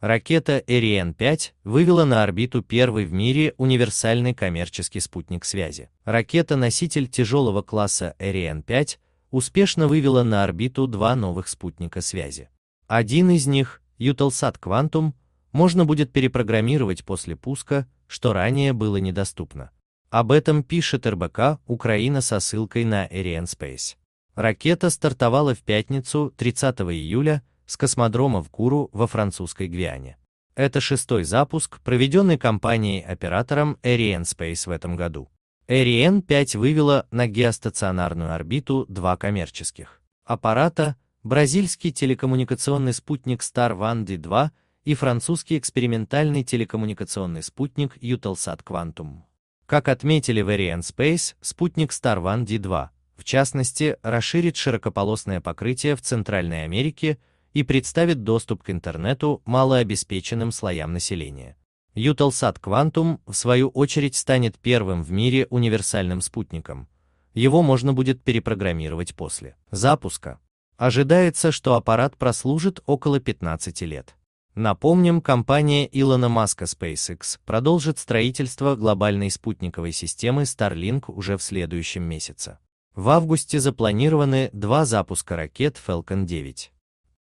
Ракета Ariane 5 вывела на орбиту первый в мире универсальный коммерческий спутник связи. Ракета-носитель тяжелого класса Ariane 5 успешно вывела на орбиту два новых спутника связи. Один из них, Utelsat Quantum, можно будет перепрограммировать после пуска, что ранее было недоступно. Об этом пишет РБК Украина со ссылкой на Ariane Space. Ракета стартовала в пятницу 30 июля с космодрома в Куру во французской Гвиане. Это шестой запуск, проведенный компанией-оператором Ariane Space в этом году. Ariane 5 вывела на геостационарную орбиту два коммерческих аппарата, бразильский телекоммуникационный спутник Star One D2 и французский экспериментальный телекоммуникационный спутник Eutelsat Quantum. Как отметили в Ariane Space, спутник Star One D2, в частности, расширит широкополосное покрытие в Центральной Америке, и представит доступ к интернету малообеспеченным слоям населения. Eutelsat Quantum, в свою очередь, станет первым в мире универсальным спутником. Его можно будет перепрограммировать после запуска. Ожидается, что аппарат прослужит около 15 лет. Напомним, компания Илона Маска SpaceX продолжит строительство глобальной спутниковой системы Starlink уже в следующем месяце. В августе запланированы два запуска ракет Falcon 9.